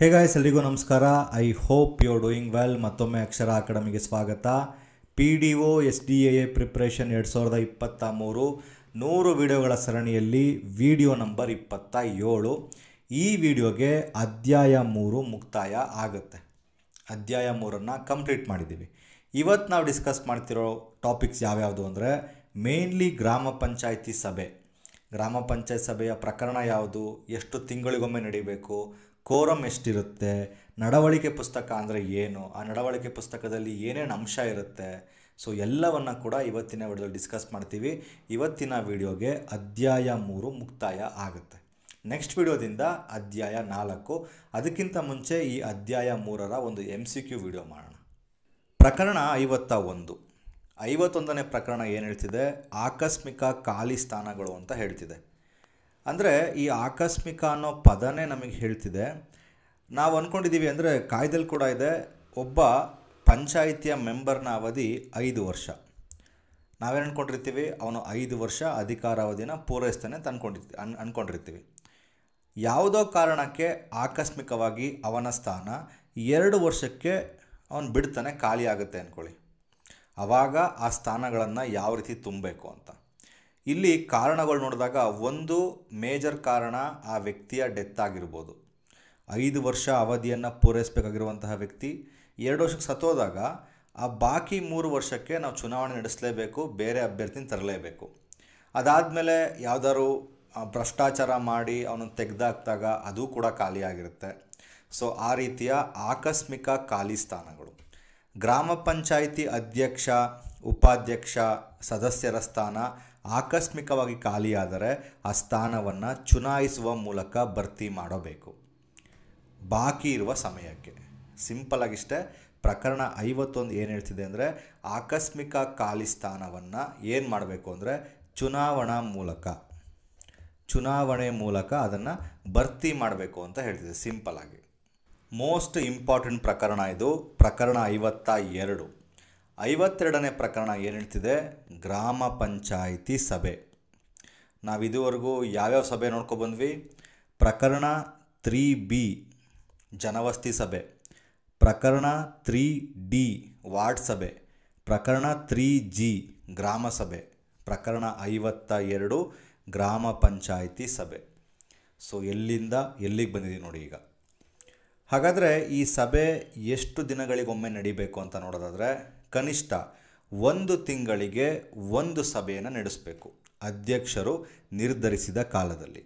hey guys ಎಲ್ರಿಗೂ ನಮಸ್ಕಾರ I hope you are doing well ಮತ್ತೊಮ್ಮೆ ಅಕ್ಷರ ಅಕಾಡೆಮಿಗೆ ಸ್ವಾಗತ P D O S D A preparation ಎರಡು ಸಾವಿರದ ಇಪ್ಪತ್ತ ಮೂರು ನೂರು ವಿಡಿಯೋಗಳ ಸರಣಿಯಲ್ಲಿ ವಿಡಿಯೋ ನಂಬರ್ ಇಪ್ಪತ್ತ ಏಳು ಈ ವಿಡಿಯೋಗೆ ಅಧ್ಯಾಯ ಮೂರು ಮುಕ್ತಾಯ ಆಗುತ್ತೆ ಅಧ್ಯಾಯ ಮೂರನ್ನು ಕಂಪ್ಲೀಟ್ ಮಾಡಿದ್ದೀವಿ ಇವತ್ತು ನಾವು ಡಿಸ್ಕಸ್ ಮಾಡ್ತಿರೋ ಟಾಪಿಕ್ಸ್ ಯಾವ್ಯಾವುದು ಅಂದರೆ ಮೇನ್ಲಿ ಗ್ರಾಮ ಪಂಚಾಯಿತಿ ಸಭೆ ಗ್ರಾಮ ಪಂಚಾಯತ್ ಸಭೆಯ ಪ್ರಕರಣ ಯಾವುದು ಎಷ್ಟು ತಿಂಗಳಿಗೊಮ್ಮೆ ನಡೀಬೇಕು ಕೋರಮ್ ಎಷ್ಟಿರುತ್ತೆ ನಡವಳಿಕೆ ಪುಸ್ತಕ ಅಂದರೆ ಏನು ಆ ನಡವಳಿಕೆ ಪುಸ್ತಕದಲ್ಲಿ ಏನೇನು ಅಂಶ ಇರುತ್ತೆ ಸೊ ಎಲ್ಲವನ್ನು ಕೂಡ ಇವತ್ತಿನ ವಿಡಿಯೋದಲ್ಲಿ ಡಿಸ್ಕಸ್ ಮಾಡ್ತೀವಿ ಇವತ್ತಿನ ವಿಡಿಯೋಗೆ ಅಧ್ಯಾಯ ಮೂರು ಮುಕ್ತಾಯ ಆಗುತ್ತೆ ನೆಕ್ಸ್ಟ್ ವಿಡಿಯೋದಿಂದ ಅಧ್ಯಾಯ ನಾಲ್ಕು ಅದಕ್ಕಿಂತ ಮುಂಚೆ ಈ ಅಧ್ಯಾಯ ಮೂರರ ಒಂದು ಎಮ್ ಸಿ ಕ್ಯೂ ವಿಡಿಯೋ ಮಾಡೋಣ ಪ್ರಕರಣ ಐವತ್ತ ಒಂದು ಐವತ್ತೊಂದನೇ ಪ್ರಕರಣ ಏನು ಹೇಳ್ತಿದೆ ಆಕಸ್ಮಿಕ ಖಾಲಿ ಸ್ಥಾನಗಳು ಅಂತ ಹೇಳ್ತಿದೆ ಅಂದರೆ ಈ ಆಕಸ್ಮಿಕ ಅನ್ನೋ ಪದನೇ ನಮಗೆ ಹೇಳ್ತಿದೆ ನಾವು ಅಂದ್ಕೊಂಡಿದ್ದೀವಿ ಅಂದರೆ ಕಾಯ್ದೆಲ್ ಕೂಡ ಇದೆ ಒಬ್ಬ ಪಂಚಾಯಿತಿಯ ಮೆಂಬರ್ನ ಅವಧಿ ಐದು ವರ್ಷ ನಾವೇನು ಅಂದ್ಕೊಂಡಿರ್ತೀವಿ ಅವನು ಐದು ವರ್ಷ ಅಧಿಕಾರಾವಧಿನ ಪೂರೈಸ್ತಾನೆ ಅಂತ ಅಂದ್ಕೊಂಡಿರ್ತೀವಿ ಅನ್ ಅಂದ್ಕೊಂಡಿರ್ತೀವಿ ಯಾವುದೋ ಕಾರಣಕ್ಕೆ ಆಕಸ್ಮಿಕವಾಗಿ ಅವನ ಸ್ಥಾನ ಎರಡು ವರ್ಷಕ್ಕೆ ಅವನು ಬಿಡ್ತಾನೆ ಖಾಲಿ ಆಗುತ್ತೆ ಅಂದ್ಕೊಳ್ಳಿ ಆವಾಗ ಆ ಸ್ಥಾನಗಳನ್ನು ಯಾವ ರೀತಿ ತುಂಬಬೇಕು ಅಂತ ಇಲ್ಲಿ ಕಾರಣಗಳು ನೋಡಿದಾಗ ಒಂದು ಮೇಜರ್ ಕಾರಣ ಆ ವ್ಯಕ್ತಿಯ ಡೆತ್ ಆಗಿರ್ಬೋದು ಐದು ವರ್ಷ ಅವಧಿಯನ್ನು ಪೂರೈಸಬೇಕಾಗಿರುವಂತಹ ವ್ಯಕ್ತಿ ಎರಡು ವರ್ಷಕ್ಕೆ ಸತ್ತೋದಾಗ ಆ ಬಾಕಿ ಮೂರು ವರ್ಷಕ್ಕೆ ನಾವು ಚುನಾವಣೆ ನಡೆಸಲೇಬೇಕು ಬೇರೆ ಅಭ್ಯರ್ಥಿನ ತರಲೇಬೇಕು ಅದಾದಮೇಲೆ ಯಾವುದಾದ್ರು ಭ್ರಷ್ಟಾಚಾರ ಮಾಡಿ ಅವನನ್ನು ತೆಗೆದಾಕ್ದಾಗ ಅದು ಕೂಡ ಖಾಲಿಯಾಗಿರುತ್ತೆ ಸೊ ಆ ರೀತಿಯ ಆಕಸ್ಮಿಕ ಖಾಲಿ ಸ್ಥಾನಗಳು ಗ್ರಾಮ ಪಂಚಾಯಿತಿ ಅಧ್ಯಕ್ಷ ಉಪಾಧ್ಯಕ್ಷ ಸದಸ್ಯರ ಸ್ಥಾನ ಆಕಸ್ಮಿಕವಾಗಿ ಖಾಲಿಯಾದರೆ ಆ ಸ್ಥಾನವನ್ನು ಚುನಾಯಿಸುವ ಮೂಲಕ ಭರ್ತಿ ಮಾಡಬೇಕು ಬಾಕಿ ಇರುವ ಸಮಯಕ್ಕೆ ಸಿಂಪಲಾಗಿಷ್ಟೇ ಪ್ರಕರಣ ಐವತ್ತೊಂದು ಏನು ಹೇಳ್ತಿದೆ ಅಂದರೆ ಆಕಸ್ಮಿಕ ಖಾಲಿ ಸ್ಥಾನವನ್ನು ಏನು ಮಾಡಬೇಕು ಅಂದರೆ ಚುನಾವಣಾ ಮೂಲಕ ಚುನಾವಣೆ ಮೂಲಕ ಅದನ್ನು ಭರ್ತಿ ಮಾಡಬೇಕು ಅಂತ ಹೇಳ್ತಿದೆ ಸಿಂಪಲಾಗಿ ಮೋಸ್ಟ್ ಇಂಪಾರ್ಟೆಂಟ್ ಪ್ರಕರಣ ಇದು ಪ್ರಕರಣ ಐವತ್ತ ಎರಡು ಐವತ್ತೆರಡನೇ ಪ್ರಕರಣ ಏನಿರ್ತಿದೆ ಗ್ರಾಮ ಪಂಚಾಯಿತಿ ಸಭೆ ನಾವು ಇದುವರೆಗೂ ಯಾವ್ಯಾವ ಸಭೆ ನೋಡ್ಕೊಬಂದ್ವಿ ಪ್ರಕರಣ ತ್ರೀ ಬಿ ಜನವಸ್ತಿ ಸಭೆ ಪ್ರಕರಣ ತ್ರೀ ಡಿ ವಾರ್ಡ್ ಸಭೆ ಪ್ರಕರಣ ತ್ರೀ ಜಿ ಗ್ರಾಮ ಸಭೆ ಪ್ರಕರಣ ಐವತ್ತ ಎರಡು ಗ್ರಾಮ ಪಂಚಾಯಿತಿ ಸಭೆ ಸೊ ಎಲ್ಲಿಂದ ಎಲ್ಲಿಗೆ ಬಂದಿದೆ ನೋಡಿ ಈಗ ಹಾಗಾದರೆ ಈ ಸಭೆ ಎಷ್ಟು ದಿನಗಳಿಗೊಮ್ಮೆ ನಡೀಬೇಕು ಅಂತ ನೋಡೋದಾದರೆ ಕನಿಷ್ಠ ಒಂದು ತಿಂಗಳಿಗೆ ಒಂದು ಸಭೆಯನ್ನು ನಡೆಸಬೇಕು ಅಧ್ಯಕ್ಷರು ನಿರ್ಧರಿಸಿದ ಕಾಲದಲ್ಲಿ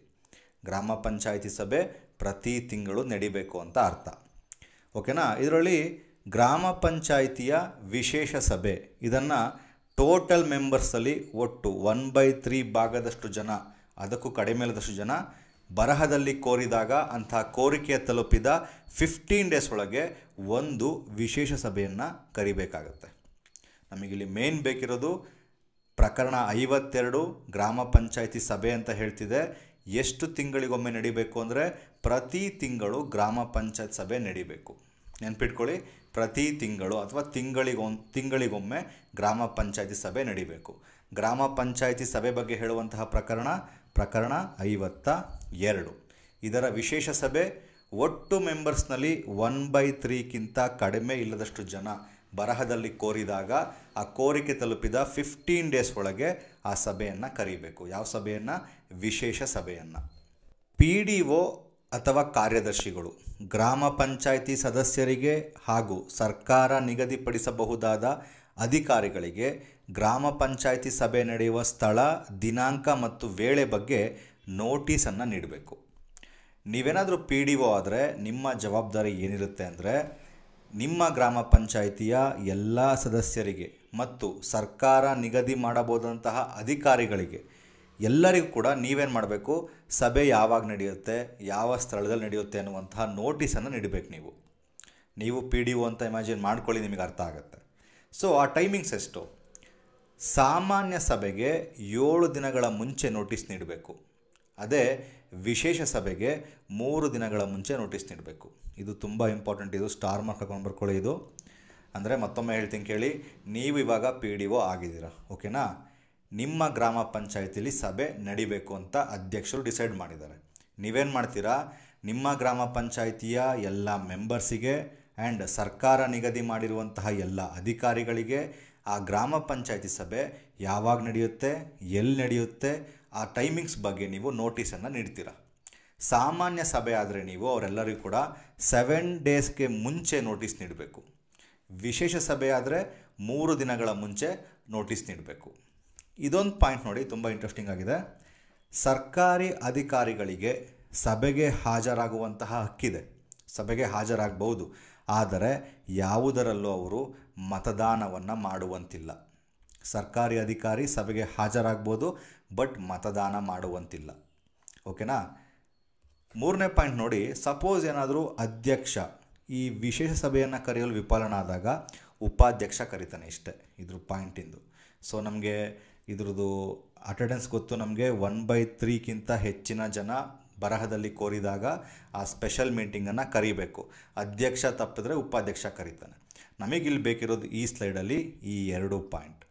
ಗ್ರಾಮ ಪಂಚಾಯಿತಿ ಸಭೆ ಪ್ರತಿ ತಿಂಗಳು ನಡಿಬೇಕು ಅಂತ ಅರ್ಥ ಓಕೆನಾ ಇದರಲ್ಲಿ ಗ್ರಾಮ ಪಂಚಾಯಿತಿಯ ವಿಶೇಷ ಸಭೆ ಇದನ್ನು ಟೋಟಲ್ ಮೆಂಬರ್ಸಲ್ಲಿ ಒಟ್ಟು ಒನ್ ಬೈ ತ್ರೀ ಭಾಗದಷ್ಟು ಜನ ಅದಕ್ಕೂ ಕಡಿಮೆ ಜನ ಬರಹದಲ್ಲಿ ಕೋರಿದಾಗ ಅಂಥ ಕೋರಿಕೆಯ ತಲುಪಿದ ಫಿಫ್ಟೀನ್ ಡೇಸ್ ಒಳಗೆ ಒಂದು ವಿಶೇಷ ಸಭೆಯನ್ನು ಕರಿಬೇಕಾಗುತ್ತೆ ನಮಗಿಲ್ಲಿ ಮೇನ್ ಬೇಕಿರೋದು ಪ್ರಕರಣ ಐವತ್ತೆರಡು ಗ್ರಾಮ ಪಂಚಾಯಿತಿ ಸಭೆ ಅಂತ ಹೇಳ್ತಿದೆ ಎಷ್ಟು ತಿಂಗಳಿಗೊಮ್ಮೆ ನಡಿಬೇಕು ಅಂದರೆ ಪ್ರತಿ ತಿಂಗಳು ಗ್ರಾಮ ಪಂಚಾಯತ್ ಸಭೆ ನಡಿಬೇಕು ನೆನ್ಪಿಟ್ಕೊಳ್ಳಿ ಪ್ರತಿ ತಿಂಗಳು ಅಥವಾ ತಿಂಗಳಿಗೊ ತಿಂಗಳಿಗೊಮ್ಮೆ ಗ್ರಾಮ ಪಂಚಾಯಿತಿ ಸಭೆ ನಡಿಬೇಕು ಗ್ರಾಮ ಪಂಚಾಯತಿ ಸಭೆ ಬಗ್ಗೆ ಹೇಳುವಂತಹ ಪ್ರಕರಣ ಪ್ರಕರಣ ಐವತ್ತ ಎರಡು ಇದರ ವಿಶೇಷ ಸಭೆ ಒಟ್ಟು ಮೆಂಬರ್ಸ್ನಲ್ಲಿ ಒನ್ ಬೈ ತ್ರೀಕ್ಕಿಂತ ಕಡಿಮೆ ಇಲ್ಲದಷ್ಟು ಜನ ಬರಹದಲ್ಲಿ ಕೋರಿದಾಗ ಆ ಕೋರಿಕೆ ತಲುಪಿದ ಫಿಫ್ಟೀನ್ ಡೇಸ್ ಒಳಗೆ ಆ ಸಭೆಯನ್ನು ಕರೀಬೇಕು ಯಾವ ಸಭೆಯನ್ನು ವಿಶೇಷ ಸಭೆಯನ್ನು ಪಿ ಡಿ ಒ ಅಥವಾ ಕಾರ್ಯದರ್ಶಿಗಳು ಗ್ರಾಮ ಪಂಚಾಯಿತಿ ಸದಸ್ಯರಿಗೆ ಹಾಗೂ ಸರ್ಕಾರ ನಿಗದಿಪಡಿಸಬಹುದಾದ ಅಧಿಕಾರಿಗಳಿಗೆ ಗ್ರಾಮ ಪಂಚಾಯಿತಿ ಸಭೆ ನಡೆಯುವ ಸ್ಥಳ ದಿನಾಂಕ ಮತ್ತು ವೇಳೆ ಬಗ್ಗೆ ನೋಟಿಸನ್ನು ನೀಡಬೇಕು ನೀವೇನಾದರೂ ಪಿ ಡಿ ಒ ಆದರೆ ನಿಮ್ಮ ಜವಾಬ್ದಾರಿ ಏನಿರುತ್ತೆ ಅಂದರೆ ನಿಮ್ಮ ಗ್ರಾಮ ಪಂಚಾಯಿತಿಯ ಎಲ್ಲ ಸದಸ್ಯರಿಗೆ ಮತ್ತು ಸರ್ಕಾರ ನಿಗದಿ ಮಾಡಬಹುದಂತಹ ಅಧಿಕಾರಿಗಳಿಗೆ ಎಲ್ಲರಿಗೂ ಕೂಡ ನೀವೇನು ಮಾಡಬೇಕು ಸಭೆ ಯಾವಾಗ ನಡೆಯುತ್ತೆ ಯಾವ ಸ್ಥಳದಲ್ಲಿ ನಡೆಯುತ್ತೆ ಅನ್ನುವಂತಹ ನೋಟಿಸನ್ನು ನೀಡಬೇಕು ನೀವು ನೀವು ಪಿ ಡಿ ಒ ಅಂತ ಇಮ್ಯಾಜಿನ್ ಮಾಡ್ಕೊಳ್ಳಿ ನಿಮಗೆ ಅರ್ಥ ಆಗುತ್ತೆ ಸೊ ಆ ಟೈಮಿಂಗ್ಸ್ ಎಷ್ಟು ಸಾಮಾನ್ಯ ಸಭೆಗೆ ಏಳು ದಿನಗಳ ಮುಂಚೆ ನೋಟಿಸ್ ನೀಡಬೇಕು ಅದೇ ವಿಶೇಷ ಸಭೆಗೆ ಮೂರು ದಿನಗಳ ಮುಂಚೆ ನೋಟಿಸ್ ನೀಡಬೇಕು ಇದು ತುಂಬ ಇಂಪಾರ್ಟೆಂಟ್ ಇದು ಸ್ಟಾರ್ ಮಾರ್ಕ್ ಹಾಕೊಂಡು ಬರ್ಕೊಳ್ಳಿ ಇದು ಅಂದರೆ ಮತ್ತೊಮ್ಮೆ ಹೇಳ್ತೀನಿ ಕೇಳಿ ನೀವು ಇವಾಗ ಪಿ ಡಿ ಒ ಆಗಿದ್ದೀರಾ ಓಕೆನಾ ನಿಮ್ಮ ಗ್ರಾಮ ಪಂಚಾಯತಿಲಿ ಸಭೆ ನಡಿಬೇಕು ಅಂತ ಅಧ್ಯಕ್ಷರು ಡಿಸೈಡ್ ಮಾಡಿದ್ದಾರೆ ನೀವೇನು ಮಾಡ್ತೀರಾ ನಿಮ್ಮ ಗ್ರಾಮ ಪಂಚಾಯಿತಿಯ ಎಲ್ಲ ಮೆಂಬರ್ಸಿಗೆ ಆ್ಯಂಡ್ ಸರ್ಕಾರ ನಿಗದಿ ಮಾಡಿರುವಂತಹ ಎಲ್ಲ ಅಧಿಕಾರಿಗಳಿಗೆ ಆ ಗ್ರಾಮ ಪಂಚಾಯಿತಿ ಸಭೆ ಯಾವಾಗ ನಡೆಯುತ್ತೆ ಎಲ್ಲಿ ನಡೆಯುತ್ತೆ ಆ ಟೈಮಿಂಗ್ಸ್ ಬಗ್ಗೆ ನೀವು ನೋಟಿಸನ್ನು ನೀಡ್ತೀರ ಸಾಮಾನ್ಯ ಸಭೆ ಆದರೆ ನೀವು ಅವರೆಲ್ಲರಿಗೂ ಕೂಡ ಸೆವೆನ್ ಡೇಸ್ಗೆ ಮುಂಚೆ ನೋಟಿಸ್ ನೀಡಬೇಕು ವಿಶೇಷ ಸಭೆ ಆದರೆ ಮೂರು ದಿನಗಳ ಮುಂಚೆ ನೋಟಿಸ್ ನೀಡಬೇಕು ಇದೊಂದು ಪಾಯಿಂಟ್ ನೋಡಿ ತುಂಬ ಇಂಟ್ರೆಸ್ಟಿಂಗ್ ಆಗಿದೆ ಸರ್ಕಾರಿ ಅಧಿಕಾರಿಗಳಿಗೆ ಸಭೆಗೆ ಹಾಜರಾಗುವಂತಹ ಹಕ್ಕಿದೆ ಸಭೆಗೆ ಹಾಜರಾಗಬಹುದು ಆದರೆ ಯಾವುದರಲ್ಲೂ ಅವರು ಮತದಾನವನ್ನು ಮಾಡುವಂತಿಲ್ಲ ಸರ್ಕಾರಿ ಅಧಿಕಾರಿ ಸಭೆಗೆ ಹಾಜರಾಗ್ಬೋದು ಬಟ್ ಮತದಾನ ಮಾಡುವಂತಿಲ್ಲ ಓಕೆನಾ ಮೂರನೇ ಪಾಯಿಂಟ್ ನೋಡಿ ಸಪೋಸ್ ಏನಾದರೂ ಅಧ್ಯಕ್ಷ ಈ ವಿಶೇಷ ಸಭೆಯನ್ನು ಕರೆಯಲು ವಿಫಲನಾದಾಗ ಉಪಾಧ್ಯಕ್ಷ ಕರೀತಾನೆ ಇಷ್ಟೇ ಇದ್ರ ಪಾಯಿಂಟಿಂದು ಸೊ ನಮಗೆ ಇದ್ರದ್ದು ಅಟೆಂಡೆನ್ಸ್ ಗೊತ್ತು ನಮಗೆ ಒನ್ ಬೈ ತ್ರೀಗಿಂತ ಹೆಚ್ಚಿನ ಜನ ಬರಹದಲ್ಲಿ ಕೋರಿದಾಗ ಆ ಸ್ಪೆಷಲ್ ಮೀಟಿಂಗನ್ನು ಕರಿಬೇಕು ಅಧ್ಯಕ್ಷ ತಪ್ಪಿದ್ರೆ ಉಪಾಧ್ಯಕ್ಷ ಕರೀತಾನೆ ನಮಗಿಲ್ಲಿ ಬೇಕಿರೋದು ಈ ಸ್ಲೈಡಲ್ಲಿ ಈ ಎರಡು ಪಾಯಿಂಟ್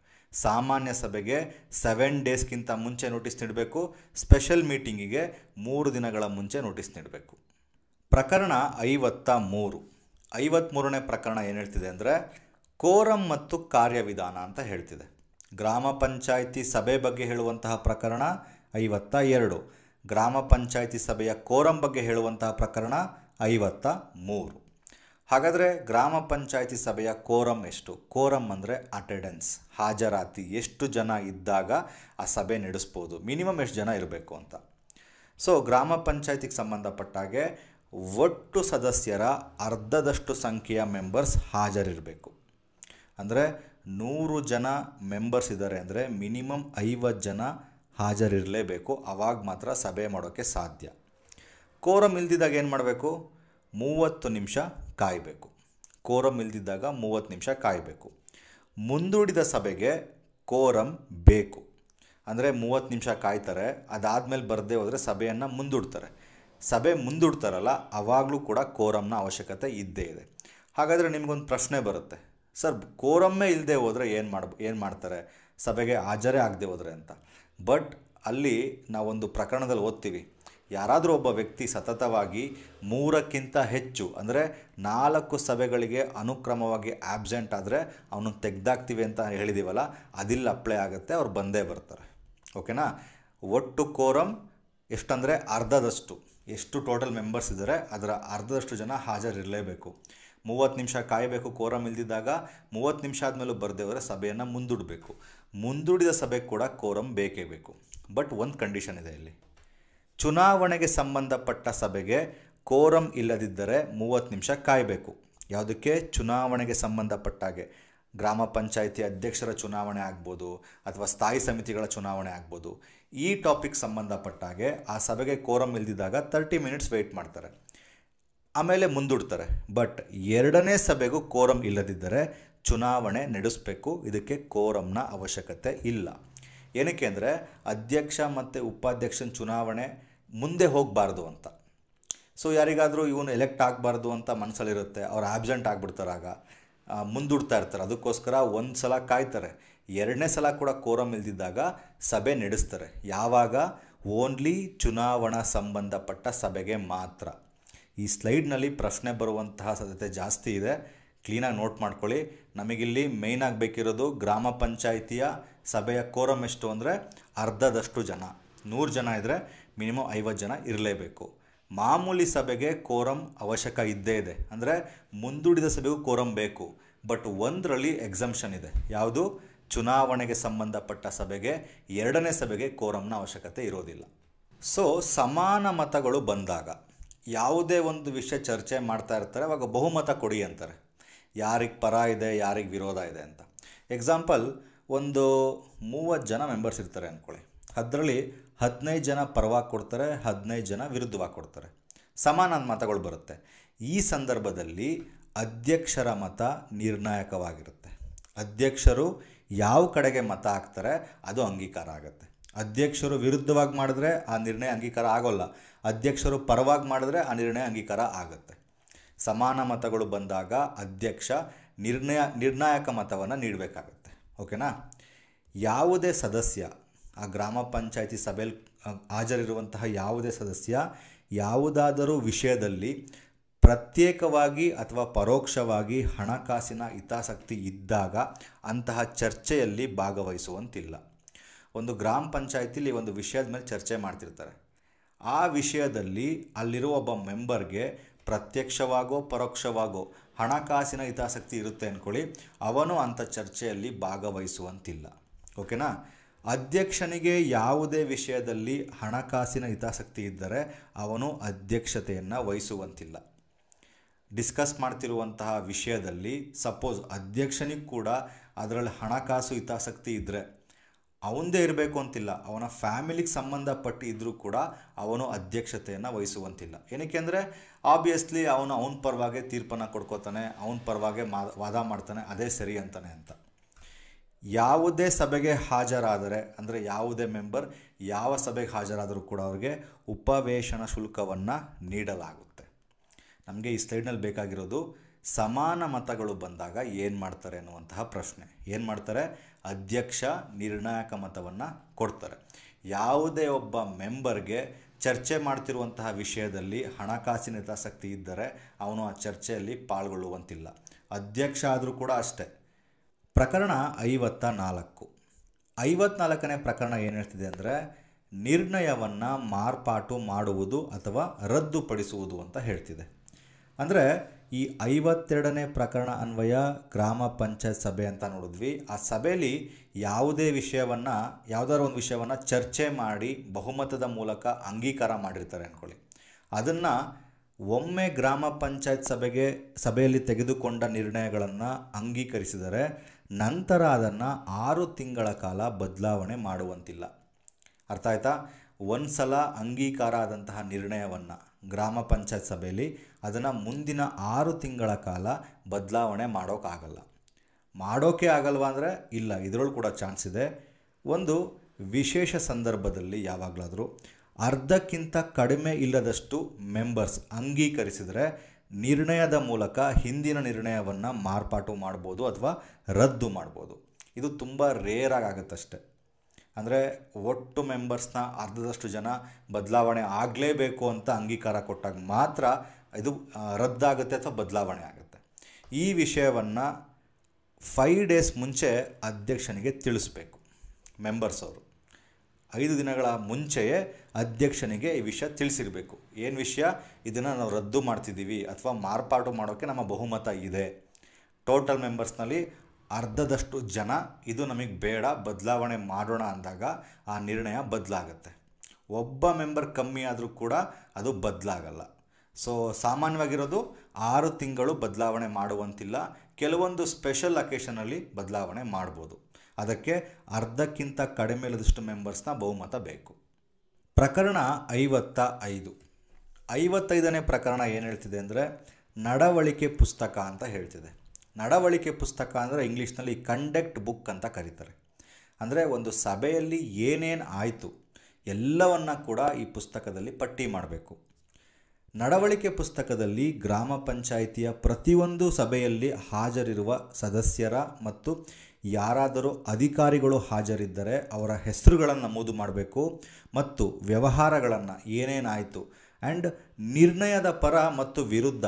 ಸಾಮಾನ್ಯ ಸಭೆಗೆ ಸೆವೆನ್ ಡೇಸ್ಗಿಂತ ಮುಂಚೆ ನೋಟಿಸ್ ನೀಡಬೇಕು ಸ್ಪೆಷಲ್ ಮೀಟಿಂಗಿಗೆ ಮೂರು ದಿನಗಳ ಮುಂಚೆ ನೋಟಿಸ್ ನೀಡಬೇಕು ಪ್ರಕರಣ ಐವತ್ತ ಮೂರು ಐವತ್ತ್ಮೂರನೇ ಪ್ರಕರಣ ಏನು ಹೇಳ್ತಿದೆ ಅಂದರೆ ಕೋರಂ ಮತ್ತು ಕಾರ್ಯವಿಧಾನ ಅಂತ ಹೇಳ್ತಿದೆ ಗ್ರಾಮ ಪಂಚಾಯಿತಿ ಸಭೆ ಬಗ್ಗೆ ಹೇಳುವಂತಹ ಪ್ರಕರಣ ಐವತ್ತ ಎರಡು ಗ್ರಾಮ ಪಂಚಾಯಿತಿ ಸಭೆಯ ಕೋರಂ ಬಗ್ಗೆ ಹೇಳುವಂತಹ ಪ್ರಕರಣ ಐವತ್ತ ಮೂರು ಹಾಗಾದರೆ ಗ್ರಾಮ ಪಂಚಾಯಿತಿ ಸಭೆಯ ಕೋರಮ್ ಎಷ್ಟು ಕೋರಮ್ ಅಂದರೆ ಅಟೆಂಡೆನ್ಸ್ ಹಾಜರಾತಿ ಎಷ್ಟು ಜನ ಇದ್ದಾಗ ಆ ಸಭೆ ನಡೆಸ್ಬೋದು ಮಿನಿಮಮ್ ಎಷ್ಟು ಜನ ಇರಬೇಕು ಅಂತ ಸೊ ಗ್ರಾಮ ಪಂಚಾಯತಿಗೆ ಸಂಬಂಧಪಟ್ಟಾಗೆ ಒಟ್ಟು ಸದಸ್ಯರ ಅರ್ಧದಷ್ಟು ಸಂಖ್ಯೆಯ ಮೆಂಬರ್ಸ್ ಹಾಜರಿರಬೇಕು ಅಂದರೆ ನೂರು ಜನ ಮೆಂಬರ್ಸ್ ಇದ್ದಾರೆ ಅಂದರೆ ಮಿನಿಮಮ್ ಐವತ್ತು ಜನ ಹಾಜರಿರಲೇಬೇಕು ಆವಾಗ ಮಾತ್ರ ಸಭೆ ಮಾಡೋಕ್ಕೆ ಸಾಧ್ಯ ಕೋರಮ್ ಇಲ್ದಿದ್ದಾಗ ಏನು ಮಾಡಬೇಕು ಮೂವತ್ತು ನಿಮಿಷ ಕಾಯಬೇಕು ಕೋರಂ ಇಲ್ದಿದ್ದಾಗ ಮೂವತ್ತು ನಿಮಿಷ ಕಾಯಬೇಕು ಮುಂದೂಡಿದ ಸಭೆಗೆ ಕೋರಂ ಬೇಕು ಅಂದರೆ ಮೂವತ್ತು ನಿಮಿಷ ಕಾಯ್ತಾರೆ ಅದಾದಮೇಲೆ ಬರದೇ ಹೋದರೆ ಸಭೆಯನ್ನು ಮುಂದೂಡ್ತಾರೆ ಸಭೆ ಮುಂದೂಡ್ತಾರಲ್ಲ ಅವಾಗಲೂ ಕೂಡ ಕೋರಂನ ಅವಶ್ಯಕತೆ ಇದ್ದೇ ಇದೆ ಹಾಗಾದರೆ ನಿಮಗೊಂದು ಪ್ರಶ್ನೆ ಬರುತ್ತೆ ಸರ್ ಕೋರಮ್ಮೇ ಇಲ್ಲದೆ ಹೋದರೆ ಏನು ಮಾಡ ಏನು ಮಾಡ್ತಾರೆ ಸಭೆಗೆ ಹಾಜರೇ ಆಗದೆ ಹೋದರೆ ಅಂತ ಬಟ್ ಅಲ್ಲಿ ನಾವೊಂದು ಪ್ರಕರಣದಲ್ಲಿ ಓದ್ತೀವಿ ಯಾರಾದರೂ ಒಬ್ಬ ವ್ಯಕ್ತಿ ಸತತವಾಗಿ ಮೂರಕ್ಕಿಂತ ಹೆಚ್ಚು ಅಂದರೆ ನಾಲ್ಕು ಸಭೆಗಳಿಗೆ ಅನುಕ್ರಮವಾಗಿ ಆಬ್ಸೆಂಟ್ ಆದರೆ ಅವನು ತೆಗ್ದಾಕ್ತೀವಿ ಅಂತ ಹೇಳಿದೀವಲ್ಲ ಅದಿಲ್ಲ ಅಪ್ಲೈ ಆಗುತ್ತೆ ಅವ್ರು ಬಂದೇ ಬರ್ತಾರೆ ಓಕೆನಾ ಒಟ್ಟು ಕೋರಮ್ ಎಷ್ಟಂದರೆ ಅರ್ಧದಷ್ಟು ಎಷ್ಟು ಟೋಟಲ್ ಮೆಂಬರ್ಸ್ ಇದ್ದಾರೆ ಅದರ ಅರ್ಧದಷ್ಟು ಜನ ಹಾಜರಿರಲೇಬೇಕು ಮೂವತ್ತು ನಿಮಿಷ ಕಾಯಬೇಕು ಕೋರಮ್ ಇಲ್ದಿದ್ದಾಗ ಮೂವತ್ತು ನಿಮಿಷ ಆದಮೇಲೂ ಬರ್ದೇವರೆ ಸಭೆಯನ್ನು ಮುಂದೂಡಬೇಕು ಮುಂದೂಡಿದ ಸಭೆಗೆ ಕೂಡ ಕೋರಮ್ ಬೇಕೇ ಬೇಕು ಬಟ್ ಒಂದು ಕಂಡೀಷನ್ ಇದೆ ಇಲ್ಲಿ ಚುನಾವಣೆಗೆ ಸಂಬಂಧಪಟ್ಟ ಸಭೆಗೆ ಕೋರಂ ಇಲ್ಲದಿದ್ದರೆ ಮೂವತ್ತು ನಿಮಿಷ ಕಾಯಬೇಕು ಯಾವುದಕ್ಕೆ ಚುನಾವಣೆಗೆ ಸಂಬಂಧಪಟ್ಟಾಗೆ ಗ್ರಾಮ ಪಂಚಾಯಿತಿ ಅಧ್ಯಕ್ಷರ ಚುನಾವಣೆ ಆಗ್ಬೋದು ಅಥವಾ ಸ್ಥಾಯಿ ಸಮಿತಿಗಳ ಚುನಾವಣೆ ಆಗ್ಬೋದು ಈ ಟಾಪಿಕ್ ಸಂಬಂಧಪಟ್ಟಾಗೆ ಆ ಸಭೆಗೆ ಕೋರಂ ಇಲ್ಲದಿದ್ದಾಗ ತರ್ಟಿ ಮಿನಿಟ್ಸ್ ವೆಯ್ಟ್ ಮಾಡ್ತಾರೆ ಆಮೇಲೆ ಮುಂದೂಡ್ತಾರೆ ಬಟ್ ಎರಡನೇ ಸಭೆಗೂ ಕೋರಂ ಇಲ್ಲದಿದ್ದರೆ ಚುನಾವಣೆ ನಡೆಸಬೇಕು ಇದಕ್ಕೆ ಕೋರಂನ ಅವಶ್ಯಕತೆ ಇಲ್ಲ ಏನಕ್ಕೆ ಅಂದರೆ ಅಧ್ಯಕ್ಷ ಮತ್ತು ಉಪಾಧ್ಯಕ್ಷನ ಚುನಾವಣೆ ಮುಂದೆ ಹೋಗಬಾರ್ದು ಅಂತ ಸೊ ಯಾರಿಗಾದರೂ ಇವನು ಎಲೆಕ್ಟ್ ಆಗಬಾರ್ದು ಅಂತ ಮನಸ್ಸಲ್ಲಿರುತ್ತೆ ಅವ್ರು ಆಬ್ಸೆಂಟ್ ಆಗಿಬಿಡ್ತಾರೆ ಆಗ ಮುಂದೂಡ್ತಾ ಇರ್ತಾರೆ ಅದಕ್ಕೋಸ್ಕರ ಒಂದು ಸಲ ಕಾಯ್ತಾರೆ ಎರಡನೇ ಸಲ ಕೂಡ ಕೋರಂ ಇಲ್ದಿದ್ದಾಗ ಸಭೆ ನಡೆಸ್ತಾರೆ ಯಾವಾಗ ಓನ್ಲಿ ಚುನಾವಣಾ ಸಂಬಂಧಪಟ್ಟ ಸಭೆಗೆ ಮಾತ್ರ ಈ ಸ್ಲೈಡ್ನಲ್ಲಿ ಪ್ರಶ್ನೆ ಬರುವಂತಹ ಸಾಧ್ಯತೆ ಜಾಸ್ತಿ ಇದೆ ಕ್ಲೀನಾಗಿ ನೋಟ್ ಮಾಡ್ಕೊಳ್ಳಿ ನಮಗಿಲ್ಲಿ ಮೇಯ್ನ್ ಆಗಬೇಕಿರೋದು ಗ್ರಾಮ ಪಂಚಾಯಿತಿಯ ಸಭೆಯ ಕೋರಂ ಎಷ್ಟು ಅಂದರೆ ಅರ್ಧದಷ್ಟು ಜನ ನೂರು ಜನ ಇದ್ದರೆ ಮಿನಿಮಮ್ ಐವತ್ತು ಜನ ಇರಲೇಬೇಕು ಮಾಮೂಲಿ ಸಭೆಗೆ ಕೋರಂ ಅವಶ್ಯಕ ಇದ್ದೇ ಇದೆ ಅಂದರೆ ಮುಂದೂಡಿದ ಸಭೆಗೂ ಕೋರಂ ಬೇಕು ಬಟ್ ಒಂದರಲ್ಲಿ ಎಕ್ಸಮ್ಷನ್ ಇದೆ ಯಾವುದು ಚುನಾವಣೆಗೆ ಸಂಬಂಧಪಟ್ಟ ಸಭೆಗೆ ಎರಡನೇ ಸಭೆಗೆ ಕೋರಂನ ಅವಶ್ಯಕತೆ ಇರೋದಿಲ್ಲ ಸೊ ಸಮಾನ ಮತಗಳು ಬಂದಾಗ ಯಾವುದೇ ಒಂದು ವಿಷಯ ಚರ್ಚೆ ಮಾಡ್ತಾ ಇರ್ತಾರೆ ಅವಾಗ ಬಹುಮತ ಕೊಡಿ ಅಂತಾರೆ ಯಾರಿಗೆ ಪರ ಇದೆ ಯಾರಿಗೆ ವಿರೋಧ ಇದೆ ಅಂತ ಎಕ್ಸಾಂಪಲ್ ಒಂದು ಮೂವತ್ತು ಜನ ಮೆಂಬರ್ಸ್ ಇರ್ತಾರೆ ಅಂದ್ಕೊಳ್ಳಿ ಅದರಲ್ಲಿ ಹದಿನೈದು ಜನ ಪರವಾಗಿ ಕೊಡ್ತಾರೆ ಹದಿನೈದು ಜನ ವಿರುದ್ಧವಾಗಿ ಕೊಡ್ತಾರೆ ಸಮಾನ ಮತಗಳು ಬರುತ್ತೆ ಈ ಸಂದರ್ಭದಲ್ಲಿ ಅಧ್ಯಕ್ಷರ ಮತ ನಿರ್ಣಾಯಕವಾಗಿರುತ್ತೆ ಅಧ್ಯಕ್ಷರು ಯಾವ ಕಡೆಗೆ ಮತ ಹಾಕ್ತಾರೆ ಅದು ಅಂಗೀಕಾರ ಆಗುತ್ತೆ ಅಧ್ಯಕ್ಷರು ವಿರುದ್ಧವಾಗಿ ಮಾಡಿದ್ರೆ ಆ ನಿರ್ಣಯ ಅಂಗೀಕಾರ ಆಗೋಲ್ಲ ಅಧ್ಯಕ್ಷರು ಪರವಾಗಿ ಮಾಡಿದ್ರೆ ಆ ನಿರ್ಣಯ ಅಂಗೀಕಾರ ಆಗುತ್ತೆ ಸಮಾನ ಮತಗಳು ಬಂದಾಗ ಅಧ್ಯಕ್ಷ ನಿರ್ಣಯ ನಿರ್ಣಾಯಕ ಮತವನ್ನು ನೀಡಬೇಕಾಗುತ್ತೆ ಓಕೆನಾ ಯಾವುದೇ ಸದಸ್ಯ ಆ ಗ್ರಾಮ ಪಂಚಾಯಿತಿ ಸಭೆಯಲ್ಲಿ ಹಾಜರಿರುವಂತಹ ಯಾವುದೇ ಸದಸ್ಯ ಯಾವುದಾದರೂ ವಿಷಯದಲ್ಲಿ ಪ್ರತ್ಯೇಕವಾಗಿ ಅಥವಾ ಪರೋಕ್ಷವಾಗಿ ಹಣಕಾಸಿನ ಹಿತಾಸಕ್ತಿ ಇದ್ದಾಗ ಅಂತಹ ಚರ್ಚೆಯಲ್ಲಿ ಭಾಗವಹಿಸುವಂತಿಲ್ಲ ಒಂದು ಗ್ರಾಮ ಪಂಚಾಯಿತಿಲಿ ಒಂದು ವಿಷಯದ ಮೇಲೆ ಚರ್ಚೆ ಮಾಡ್ತಿರ್ತಾರೆ ಆ ವಿಷಯದಲ್ಲಿ ಅಲ್ಲಿರುವ ಒಬ್ಬ ಮೆಂಬರ್ಗೆ ಪ್ರತ್ಯಕ್ಷವಾಗೋ ಪರೋಕ್ಷವಾಗೋ ಹಣಕಾಸಿನ ಹಿತಾಸಕ್ತಿ ಇರುತ್ತೆ ಅಂದ್ಕೊಳ್ಳಿ ಅವನು ಅಂಥ ಚರ್ಚೆಯಲ್ಲಿ ಭಾಗವಹಿಸುವಂತಿಲ್ಲ ಓಕೆನಾ ಅಧ್ಯಕ್ಷನಿಗೆ ಯಾವುದೇ ವಿಷಯದಲ್ಲಿ ಹಣಕಾಸಿನ ಹಿತಾಸಕ್ತಿ ಇದ್ದರೆ ಅವನು ಅಧ್ಯಕ್ಷತೆಯನ್ನು ವಹಿಸುವಂತಿಲ್ಲ ಡಿಸ್ಕಸ್ ಮಾಡ್ತಿರುವಂತಹ ವಿಷಯದಲ್ಲಿ ಸಪೋಸ್ ಅಧ್ಯಕ್ಷನಿಗೆ ಕೂಡ ಅದರಲ್ಲಿ ಹಣಕಾಸು ಹಿತಾಸಕ್ತಿ ಇದ್ದರೆ ಅವಂದೇ ಇರಬೇಕು ಅಂತಿಲ್ಲ ಅವನ ಫ್ಯಾಮಿಲಿಗೆ ಸಂಬಂಧಪಟ್ಟು ಇದ್ದರೂ ಕೂಡ ಅವನು ಅಧ್ಯಕ್ಷತೆಯನ್ನು ವಹಿಸುವಂತಿಲ್ಲ ಏನಕ್ಕೆ ಅಂದರೆ ಆಬ್ವಿಯಸ್ಲಿ ಅವನು ಅವನ ಪರವಾಗಿ ತೀರ್ಪನ್ನು ಕೊಡ್ಕೋತಾನೆ ಅವನ ಪರವಾಗಿ ಮಾ ವಾದ ಮಾಡ್ತಾನೆ ಅದೇ ಸರಿ ಅಂತಾನೆ ಅಂತ ಯಾವುದೇ ಸಭೆಗೆ ಹಾಜರಾದರೆ ಅಂದರೆ ಯಾವುದೇ ಮೆಂಬರ್ ಯಾವ ಸಭೆಗೆ ಹಾಜರಾದರೂ ಕೂಡ ಅವರಿಗೆ ಉಪವೇಶನ ಶುಲ್ಕವನ್ನು ನೀಡಲಾಗುತ್ತೆ ನಮಗೆ ಈ ಸ್ಲೈಡ್ನಲ್ಲಿ ಬೇಕಾಗಿರೋದು ಸಮಾನ ಮತಗಳು ಬಂದಾಗ ಏನು ಮಾಡ್ತಾರೆ ಅನ್ನುವಂತಹ ಪ್ರಶ್ನೆ ಏನು ಮಾಡ್ತಾರೆ ಅಧ್ಯಕ್ಷ ನಿರ್ಣಾಯಕ ಮತವನ್ನು ಕೊಡ್ತಾರೆ ಯಾವುದೇ ಒಬ್ಬ ಮೆಂಬರ್ಗೆ ಚರ್ಚೆ ಮಾಡ್ತಿರುವಂತಹ ವಿಷಯದಲ್ಲಿ ಹಣಕಾಸಿನ ಹಿತಾಸಕ್ತಿ ಇದ್ದರೆ ಅವನು ಆ ಚರ್ಚೆಯಲ್ಲಿ ಪಾಲ್ಗೊಳ್ಳುವಂತಿಲ್ಲ ಅಧ್ಯಕ್ಷ ಆದರೂ ಕೂಡ ಅಷ್ಟೇ ಪ್ರಕರಣ ಐವತ್ತ ನಾಲ್ಕು ಐವತ್ನಾಲ್ಕನೇ ಪ್ರಕರಣ ಏನು ಹೇಳ್ತಿದೆ ಅಂದರೆ ನಿರ್ಣಯವನ್ನು ಮಾರ್ಪಾಟು ಮಾಡುವುದು ಅಥವಾ ರದ್ದುಪಡಿಸುವುದು ಅಂತ ಹೇಳ್ತಿದೆ ಅಂದರೆ ಈ ಐವತ್ತೆರಡನೇ ಪ್ರಕರಣ ಅನ್ವಯ ಗ್ರಾಮ ಪಂಚಾಯತ್ ಸಭೆ ಅಂತ ನೋಡಿದ್ವಿ ಆ ಸಭೆಯಲ್ಲಿ ಯಾವುದೇ ವಿಷಯವನ್ನು ಯಾವುದಾದ್ರು ಒಂದು ವಿಷಯವನ್ನು ಚರ್ಚೆ ಮಾಡಿ ಬಹುಮತದ ಮೂಲಕ ಅಂಗೀಕಾರ ಮಾಡಿರ್ತಾರೆ ಅಂದ್ಕೊಳ್ಳಿ ಅದನ್ನು ಒಮ್ಮೆ ಗ್ರಾಮ ಪಂಚಾಯತ್ ಸಭೆಗೆ ಸಭೆಯಲ್ಲಿ ತೆಗೆದುಕೊಂಡ ನಿರ್ಣಯಗಳನ್ನು ಅಂಗೀಕರಿಸಿದರೆ ನಂತರ ಅದನ್ನು ಆರು ತಿಂಗಳ ಕಾಲ ಬದಲಾವಣೆ ಮಾಡುವಂತಿಲ್ಲ ಅರ್ಥ ಆಯ್ತಾ ಒಂದು ಸಲ ಅಂಗೀಕಾರ ಆದಂತಹ ನಿರ್ಣಯವನ್ನು ಗ್ರಾಮ ಪಂಚಾಯತ್ ಸಭೆಯಲ್ಲಿ ಅದನ್ನು ಮುಂದಿನ ಆರು ತಿಂಗಳ ಕಾಲ ಬದಲಾವಣೆ ಮಾಡೋಕ್ಕಾಗಲ್ಲ ಮಾಡೋಕೆ ಆಗಲ್ವಾ ಅಂದರೆ ಇಲ್ಲ ಇದರಲ್ಲೂ ಕೂಡ ಚಾನ್ಸ್ ಇದೆ ಒಂದು ವಿಶೇಷ ಸಂದರ್ಭದಲ್ಲಿ ಯಾವಾಗಲಾದರೂ ಅರ್ಧಕ್ಕಿಂತ ಕಡಿಮೆ ಇಲ್ಲದಷ್ಟು ಮೆಂಬರ್ಸ್ ಅಂಗೀಕರಿಸಿದರೆ ನಿರ್ಣಯದ ಮೂಲಕ ಹಿಂದಿನ ನಿರ್ಣಯವನ್ನು ಮಾರ್ಪಾಟು ಮಾಡ್ಬೋದು ಅಥವಾ ರದ್ದು ಮಾಡ್ಬೋದು ಇದು ತುಂಬ ರೇರಾಗಿ ಆಗುತ್ತಷ್ಟೆ ಅಂದರೆ ಒಟ್ಟು ಮೆಂಬರ್ಸ್ನ ಅರ್ಧದಷ್ಟು ಜನ ಬದಲಾವಣೆ ಆಗಲೇಬೇಕು ಅಂತ ಅಂಗೀಕಾರ ಕೊಟ್ಟಾಗ ಮಾತ್ರ ಇದು ರದ್ದಾಗುತ್ತೆ ಅಥವಾ ಬದಲಾವಣೆ ಆಗುತ್ತೆ ಈ ವಿಷಯವನ್ನು ಫೈವ್ ಡೇಸ್ ಮುಂಚೆ ಅಧ್ಯಕ್ಷನಿಗೆ ತಿಳಿಸ್ಬೇಕು ಮೆಂಬರ್ಸ್ ಅವರು ಐದು ದಿನಗಳ ಮುಂಚೆಯೇ ಅಧ್ಯಕ್ಷನಿಗೆ ಈ ವಿಷಯ ತಿಳಿಸಿರಬೇಕು ಏನು ವಿಷಯ ಇದನ್ನು ನಾವು ರದ್ದು ಮಾಡ್ತಿದ್ದೀವಿ ಅಥವಾ ಮಾರ್ಪಾಟು ಮಾಡೋಕ್ಕೆ ನಮ್ಮ ಬಹುಮತ ಇದೆ ಟೋಟಲ್ ಮೆಂಬರ್ಸ್ನಲ್ಲಿ ಅರ್ಧದಷ್ಟು ಜನ ಇದು ನಮಗೆ ಬೇಡ ಬದಲಾವಣೆ ಮಾಡೋಣ ಅಂದಾಗ ಆ ನಿರ್ಣಯ ಬದಲಾಗತ್ತೆ ಒಬ್ಬ ಮೆಂಬರ್ ಕಮ್ಮಿ ಆದರೂ ಕೂಡ ಅದು ಬದಲಾಗಲ್ಲ ಸೊ ಸಾಮಾನ್ಯವಾಗಿರೋದು ಆರು ತಿಂಗಳು ಬದಲಾವಣೆ ಮಾಡುವಂತಿಲ್ಲ ಕೆಲವೊಂದು ಸ್ಪೆಷಲ್ ಅಕೇಶನಲ್ಲಿ ಬದಲಾವಣೆ ಮಾಡ್ಬೋದು ಅದಕ್ಕೆ ಅರ್ಧಕ್ಕಿಂತ ಕಡಿಮೆ ಇಲ್ಲದಷ್ಟು ಮೆಂಬರ್ಸ್ನ ಬಹುಮತ ಬೇಕು ಪ್ರಕರಣ ಐವತ್ತ ಐದು ಐವತ್ತೈದನೇ ಪ್ರಕರಣ ಏನು ಹೇಳ್ತಿದೆ ಅಂದರೆ ನಡವಳಿಕೆ ಪುಸ್ತಕ ಅಂತ ಹೇಳ್ತಿದೆ ನಡವಳಿಕೆ ಪುಸ್ತಕ ಅಂದರೆ ಇಂಗ್ಲೀಷ್ನಲ್ಲಿ ಕಂಡಕ್ಟ್ ಬುಕ್ ಅಂತ ಕರೀತಾರೆ ಅಂದರೆ ಒಂದು ಸಭೆಯಲ್ಲಿ ಏನೇನು ಆಯಿತು ಎಲ್ಲವನ್ನು ಕೂಡ ಈ ಪುಸ್ತಕದಲ್ಲಿ ಪಟ್ಟಿ ಮಾಡಬೇಕು ನಡವಳಿಕೆ ಪುಸ್ತಕದಲ್ಲಿ ಗ್ರಾಮ ಪಂಚಾಯಿತಿಯ ಪ್ರತಿಯೊಂದು ಸಭೆಯಲ್ಲಿ ಹಾಜರಿರುವ ಸದಸ್ಯರ ಮತ್ತು ಯಾರಾದರೂ ಅಧಿಕಾರಿಗಳು ಹಾಜರಿದ್ದರೆ ಅವರ ಹೆಸರುಗಳನ್ನು ನಮೂದು ಮಾಡಬೇಕು ಮತ್ತು ವ್ಯವಹಾರಗಳನ್ನು ಏನೇನಾಯಿತು ಆ್ಯಂಡ್ ನಿರ್ಣಯದ ಪರ ಮತ್ತು ವಿರುದ್ಧ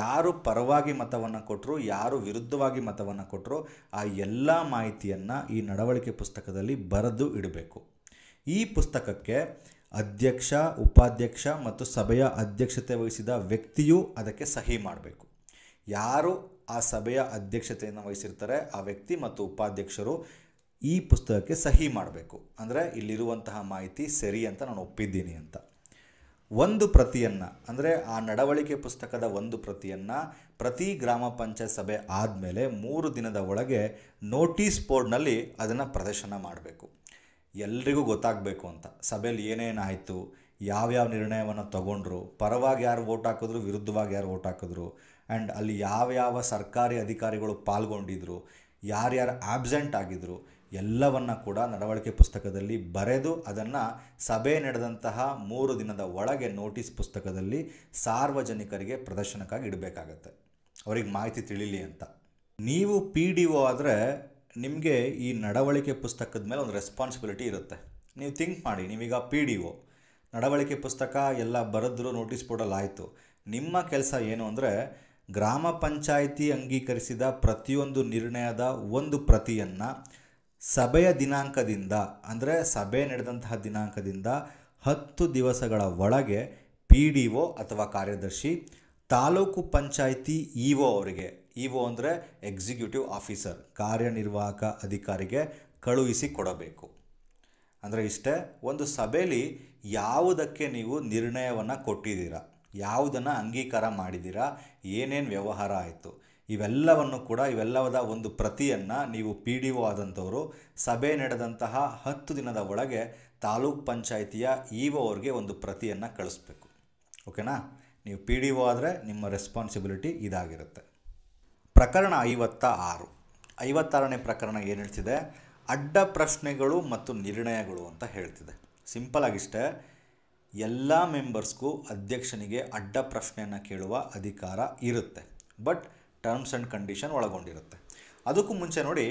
ಯಾರು ಪರವಾಗಿ ಮತವನ್ನು ಕೊಟ್ಟರು ಯಾರು ವಿರುದ್ಧವಾಗಿ ಮತವನ್ನು ಕೊಟ್ಟರು ಆ ಎಲ್ಲ ಮಾಹಿತಿಯನ್ನು ಈ ನಡವಳಿಕೆ ಪುಸ್ತಕದಲ್ಲಿ ಬರೆದು ಇಡಬೇಕು ಈ ಪುಸ್ತಕಕ್ಕೆ ಅಧ್ಯಕ್ಷ ಉಪಾಧ್ಯಕ್ಷ ಮತ್ತು ಸಭೆಯ ಅಧ್ಯಕ್ಷತೆ ವಹಿಸಿದ ವ್ಯಕ್ತಿಯೂ ಅದಕ್ಕೆ ಸಹಿ ಮಾಡಬೇಕು ಯಾರು ಆ ಸಭೆಯ ಅಧ್ಯಕ್ಷತೆಯನ್ನು ವಹಿಸಿರ್ತಾರೆ ಆ ವ್ಯಕ್ತಿ ಮತ್ತು ಉಪಾಧ್ಯಕ್ಷರು ಈ ಪುಸ್ತಕಕ್ಕೆ ಸಹಿ ಮಾಡಬೇಕು ಅಂದರೆ ಇಲ್ಲಿರುವಂತಹ ಮಾಹಿತಿ ಸರಿ ಅಂತ ನಾನು ಒಪ್ಪಿದ್ದೀನಿ ಅಂತ ಒಂದು ಪ್ರತಿಯನ್ನು ಅಂದರೆ ಆ ನಡವಳಿಕೆ ಪುಸ್ತಕದ ಒಂದು ಪ್ರತಿಯನ್ನು ಪ್ರತಿ ಗ್ರಾಮ ಪಂಚಾಯತ್ ಸಭೆ ಆದಮೇಲೆ ಮೂರು ದಿನದ ಒಳಗೆ ನೋಟಿಸ್ ಬೋರ್ಡ್ನಲ್ಲಿ ಅದನ್ನು ಪ್ರದರ್ಶನ ಮಾಡಬೇಕು ಎಲ್ರಿಗೂ ಗೊತ್ತಾಗಬೇಕು ಅಂತ ಸಭೆಯಲ್ಲಿ ಏನೇನಾಯಿತು ಯಾವ್ಯಾವ ನಿರ್ಣಯವನ್ನು ತಗೊಂಡ್ರು ಪರವಾಗಿ ಯಾರು ಓಟ್ ಹಾಕಿದ್ರು ವಿರುದ್ಧವಾಗಿ ಯಾರು ಓಟ್ ಹಾಕಿದ್ರು ಆ್ಯಂಡ್ ಅಲ್ಲಿ ಯಾವ್ಯಾವ ಸರ್ಕಾರಿ ಅಧಿಕಾರಿಗಳು ಪಾಲ್ಗೊಂಡಿದ್ರು ಯಾರ್ಯಾರು ಆಬ್ಸೆಂಟ್ ಆಗಿದ್ರು ಎಲ್ಲವನ್ನು ಕೂಡ ನಡವಳಿಕೆ ಪುಸ್ತಕದಲ್ಲಿ ಬರೆದು ಅದನ್ನು ಸಭೆ ನಡೆದಂತಹ ಮೂರು ದಿನದ ಒಳಗೆ ನೋಟಿಸ್ ಪುಸ್ತಕದಲ್ಲಿ ಸಾರ್ವಜನಿಕರಿಗೆ ಪ್ರದರ್ಶನಕ್ಕಾಗಿ ಇಡಬೇಕಾಗತ್ತೆ ಅವರಿಗೆ ಮಾಹಿತಿ ತಿಳಿಲಿ ಅಂತ ನೀವು ಪಿ ಡಿ ಒ ಆದರೆ ನಿಮಗೆ ಈ ನಡವಳಿಕೆ ಪುಸ್ತಕದ ಮೇಲೆ ಒಂದು ರೆಸ್ಪಾನ್ಸಿಬಿಲಿಟಿ ಇರುತ್ತೆ ನೀವು ಥಿಂಕ್ ಮಾಡಿ ನೀವೀಗ ಪಿ ಡಿ ಒ ನಡವಳಿಕೆ ಪುಸ್ತಕ ಎಲ್ಲ ಬರೆದ್ರು ನೋಟಿಸ್ ಬೋರ್ಡಲ್ಲಿ ಆಯಿತು ನಿಮ್ಮ ಕೆಲಸ ಏನು ಅಂದರೆ ಗ್ರಾಮ ಪಂಚಾಯಿತಿ ಅಂಗೀಕರಿಸಿದ ಪ್ರತಿಯೊಂದು ನಿರ್ಣಯದ ಒಂದು ಪ್ರತಿಯನ್ನು ಸಭೆಯ ದಿನಾಂಕದಿಂದ ಅಂದರೆ ಸಭೆ ನಡೆದಂತಹ ದಿನಾಂಕದಿಂದ ಹತ್ತು ದಿವಸಗಳ ಒಳಗೆ ಪಿ ಡಿ ಒ ಅಥವಾ ಕಾರ್ಯದರ್ಶಿ ತಾಲೂಕು ಪಂಚಾಯಿತಿ ಇ ಒ ಅವರಿಗೆ ಇ ಒ ಅಂದರೆ ಎಕ್ಸಿಕ್ಯೂಟಿವ್ ಆಫೀಸರ್ ಕಾರ್ಯನಿರ್ವಾಹಕ ಅಧಿಕಾರಿಗೆ ಕಳುಹಿಸಿ ಕೊಡಬೇಕು ಅಂದರೆ ಇಷ್ಟೇ ಒಂದು ಸಭೆಯಲ್ಲಿ ಯಾವುದಕ್ಕೆ ನೀವು ನಿರ್ಣಯವನ್ನು ಕೊಟ್ಟಿದ್ದೀರಾ ಯಾವುದನ್ನು ಅಂಗೀಕಾರ ಮಾಡಿದ್ದೀರಾ ಏನೇನು ವ್ಯವಹಾರ ಆಯಿತು ಇವೆಲ್ಲವನ್ನು ಕೂಡ ಇವೆಲ್ಲವದ ಒಂದು ಪ್ರತಿಯನ್ನು ನೀವು ಪಿ ಡಿ ಒ ಆದಂಥವರು ಸಭೆ ನಡೆದಂತಹ ಹತ್ತು ದಿನದ ಒಳಗೆ ತಾಲೂಕ್ ಪಂಚಾಯಿತಿಯ ಇ ಅವ್ರಿಗೆ ಒಂದು ಪ್ರತಿಯನ್ನು ಕಳಿಸ್ಬೇಕು ಓಕೆನಾ ನೀವು ಪಿ ಡಿ ಒ ಆದರೆ ನಿಮ್ಮ ರೆಸ್ಪಾನ್ಸಿಬಿಲಿಟಿ ಇದಾಗಿರುತ್ತೆ ಪ್ರಕರಣ ಐವತ್ತ ಆರು ಐವತ್ತಾರನೇ ಪ್ರಕರಣ ಏನು ಹೇಳ್ತಿದೆ ಅಡ್ಡ ಪ್ರಶ್ನೆಗಳು ಮತ್ತು ನಿರ್ಣಯಗಳು ಅಂತ ಹೇಳ್ತಿದೆ ಸಿಂಪಲಾಗಿಷ್ಟೇ ಎಲ್ಲ ಮೆಂಬರ್ಸ್ಗೂ ಅಧ್ಯಕ್ಷನಿಗೆ ಅಡ್ಡ ಪ್ರಶ್ನೆಯನ್ನು ಕೇಳುವ ಅಧಿಕಾರ ಇರುತ್ತೆ ಬಟ್ ಟರ್ಮ್ಸ್ ಆ್ಯಂಡ್ ಕಂಡೀಷನ್ ಒಳಗೊಂಡಿರುತ್ತೆ ಅದಕ್ಕೂ ಮುಂಚೆ ನೋಡಿ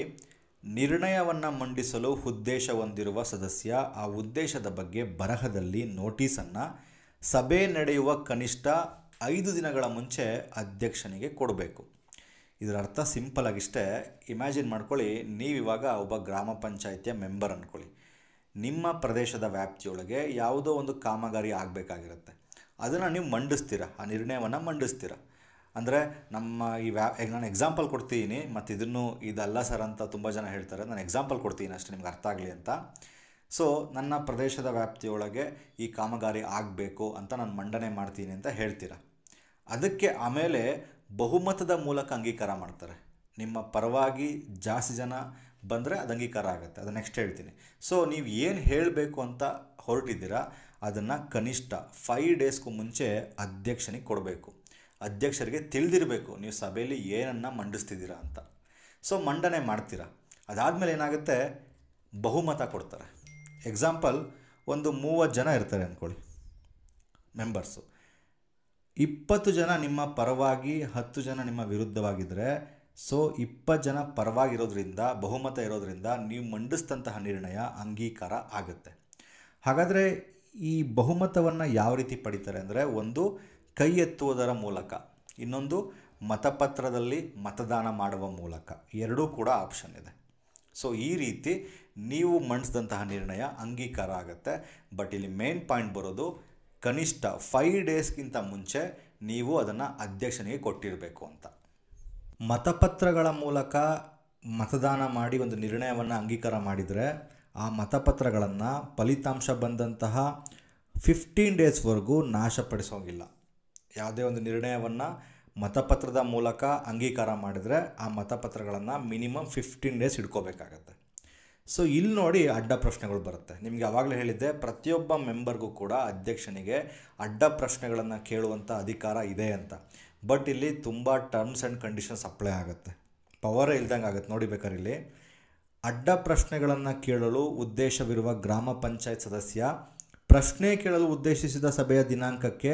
ನಿರ್ಣಯವನ್ನು ಮಂಡಿಸಲು ಉದ್ದೇಶ ಹೊಂದಿರುವ ಸದಸ್ಯ ಆ ಉದ್ದೇಶದ ಬಗ್ಗೆ ಬರಹದಲ್ಲಿ ನೋಟಿಸನ್ನು ಸಭೆ ನಡೆಯುವ ಕನಿಷ್ಠ ಐದು ದಿನಗಳ ಮುಂಚೆ ಅಧ್ಯಕ್ಷನಿಗೆ ಕೊಡಬೇಕು ಇದರ ಅರ್ಥ ಸಿಂಪಲ್ ಆಗಿಷ್ಟೇ ಇಮ್ಯಾಜಿನ್ ಮಾಡ್ಕೊಳ್ಳಿ ನೀವಿವಾಗ ಒಬ್ಬ ಗ್ರಾಮ ಪಂಚಾಯಿತಿಯ ಮೆಂಬರ್ ಅಂದ್ಕೊಳ್ಳಿ ನಿಮ್ಮ ಪ್ರದೇಶದ ವ್ಯಾಪ್ತಿಯೊಳಗೆ ಯಾವುದೋ ಒಂದು ಕಾಮಗಾರಿ ಆಗಬೇಕಾಗಿರುತ್ತೆ ಅದನ್ನು ನೀವು ಮಂಡಿಸ್ತೀರ ಆ ನಿರ್ಣಯವನ್ನು ಮಂಡಿಸ್ತೀರ ಅಂದರೆ ನಮ್ಮ ಈ ವ್ಯಾ ನಾನು ಎಕ್ಸಾಂಪಲ್ ಕೊಡ್ತೀನಿ ಮತ್ತು ಇದನ್ನು ಇದಲ್ಲ ಸರ್ ಅಂತ ತುಂಬ ಜನ ಹೇಳ್ತಾರೆ ನಾನು ಎಕ್ಸಾಂಪಲ್ ಕೊಡ್ತೀನಿ ಅಷ್ಟೇ ನಿಮ್ಗೆ ಅರ್ಥ ಆಗಲಿ ಅಂತ ಸೊ ನನ್ನ ಪ್ರದೇಶದ ವ್ಯಾಪ್ತಿಯೊಳಗೆ ಈ ಕಾಮಗಾರಿ ಆಗಬೇಕು ಅಂತ ನಾನು ಮಂಡನೆ ಮಾಡ್ತೀನಿ ಅಂತ ಹೇಳ್ತೀರ ಅದಕ್ಕೆ ಆಮೇಲೆ ಬಹುಮತದ ಮೂಲಕ ಅಂಗೀಕಾರ ಮಾಡ್ತಾರೆ ನಿಮ್ಮ ಪರವಾಗಿ ಜಾಸ್ತಿ ಜನ ಬಂದರೆ ಅದು ಅಂಗೀಕಾರ ಆಗುತ್ತೆ ಅದು ನೆಕ್ಸ್ಟ್ ಹೇಳ್ತೀನಿ ಸೊ ನೀವು ಏನು ಹೇಳಬೇಕು ಅಂತ ಹೊರಟಿದ್ದೀರಾ ಅದನ್ನು ಕನಿಷ್ಠ ಫೈವ್ ಡೇಸ್ಗೂ ಮುಂಚೆ ಅಧ್ಯಕ್ಷನಿಗೆ ಕೊಡಬೇಕು ಅಧ್ಯಕ್ಷರಿಗೆ ತಿಳಿದಿರಬೇಕು ನೀವು ಸಭೆಯಲ್ಲಿ ಏನನ್ನು ಮಂಡಿಸ್ತಿದ್ದೀರಾ ಅಂತ ಸೊ ಮಂಡನೆ ಮಾಡ್ತೀರಾ ಅದಾದಮೇಲೆ ಏನಾಗುತ್ತೆ ಬಹುಮತ ಕೊಡ್ತಾರೆ ಎಕ್ಸಾಂಪಲ್ ಒಂದು ಮೂವತ್ತು ಜನ ಇರ್ತಾರೆ ಅಂದ್ಕೊಳ್ಳಿ ಮೆಂಬರ್ಸು ಇಪ್ಪತ್ತು ಜನ ನಿಮ್ಮ ಪರವಾಗಿ ಹತ್ತು ಜನ ನಿಮ್ಮ ವಿರುದ್ಧವಾಗಿದ್ದರೆ ಸೊ ಇಪ್ಪತ್ತು ಜನ ಪರವಾಗಿರೋದ್ರಿಂದ ಬಹುಮತ ಇರೋದರಿಂದ ನೀವು ಮಂಡಿಸಿದಂತಹ ನಿರ್ಣಯ ಅಂಗೀಕಾರ ಆಗುತ್ತೆ ಹಾಗಾದರೆ ಈ ಬಹುಮತವನ್ನು ಯಾವ ರೀತಿ ಪಡಿತಾರೆ ಅಂದರೆ ಒಂದು ಕೈ ಎತ್ತುವುದರ ಮೂಲಕ ಇನ್ನೊಂದು ಮತಪತ್ರದಲ್ಲಿ ಮತದಾನ ಮಾಡುವ ಮೂಲಕ ಎರಡೂ ಕೂಡ ಆಪ್ಷನ್ ಇದೆ ಸೊ ಈ ರೀತಿ ನೀವು ಮಂಡಿಸಿದಂತಹ ನಿರ್ಣಯ ಅಂಗೀಕಾರ ಆಗುತ್ತೆ ಬಟ್ ಇಲ್ಲಿ ಮೇನ್ ಪಾಯಿಂಟ್ ಬರೋದು ಕನಿಷ್ಠ ಫೈವ್ ಡೇಸ್ಗಿಂತ ಮುಂಚೆ ನೀವು ಅದನ್ನು ಅಧ್ಯಕ್ಷನಿಗೆ ಕೊಟ್ಟಿರಬೇಕು ಅಂತ ಮತಪತ್ರಗಳ ಮೂಲಕ ಮತದಾನ ಮಾಡಿ ಒಂದು ನಿರ್ಣಯವನ್ನು ಅಂಗೀಕಾರ ಮಾಡಿದರೆ ಆ ಮತಪತ್ರಗಳನ್ನು ಫಲಿತಾಂಶ ಬಂದಂತಹ ಫಿಫ್ಟೀನ್ ಡೇಸ್ವರೆಗೂ ನಾಶಪಡಿಸೋಂಗಿಲ್ಲ ಯಾವುದೇ ಒಂದು ನಿರ್ಣಯವನ್ನು ಮತಪತ್ರದ ಮೂಲಕ ಅಂಗೀಕಾರ ಮಾಡಿದರೆ ಆ ಮತಪತ್ರಗಳನ್ನು ಮಿನಿಮಮ್ ಫಿಫ್ಟೀನ್ ಡೇಸ್ ಇಟ್ಕೋಬೇಕಾಗತ್ತೆ ಸೊ ಇಲ್ಲಿ ನೋಡಿ ಅಡ್ಡ ಪ್ರಶ್ನೆಗಳು ಬರುತ್ತೆ ನಿಮಗೆ ಆವಾಗಲೇ ಹೇಳಿದ್ದೆ ಪ್ರತಿಯೊಬ್ಬ ಮೆಂಬರ್ಗೂ ಕೂಡ ಅಧ್ಯಕ್ಷನಿಗೆ ಅಡ್ಡ ಪ್ರಶ್ನೆಗಳನ್ನು ಕೇಳುವಂಥ ಅಧಿಕಾರ ಇದೆ ಅಂತ ಬಟ್ ಇಲ್ಲಿ ತುಂಬ ಟರ್ಮ್ಸ್ ಆ್ಯಂಡ್ ಕಂಡೀಷನ್ಸ್ ಅಪ್ಲೈ ಆಗುತ್ತೆ ಪವರ್ ಇಲ್ದಂಗೆ ಆಗುತ್ತೆ ನೋಡಿ ಇಲ್ಲಿ ಅಡ್ಡ ಪ್ರಶ್ನೆಗಳನ್ನು ಕೇಳಲು ಉದ್ದೇಶವಿರುವ ಗ್ರಾಮ ಪಂಚಾಯತ್ ಸದಸ್ಯ ಪ್ರಶ್ನೆ ಕೇಳಲು ಉದ್ದೇಶಿಸಿದ ಸಭೆಯ ದಿನಾಂಕಕ್ಕೆ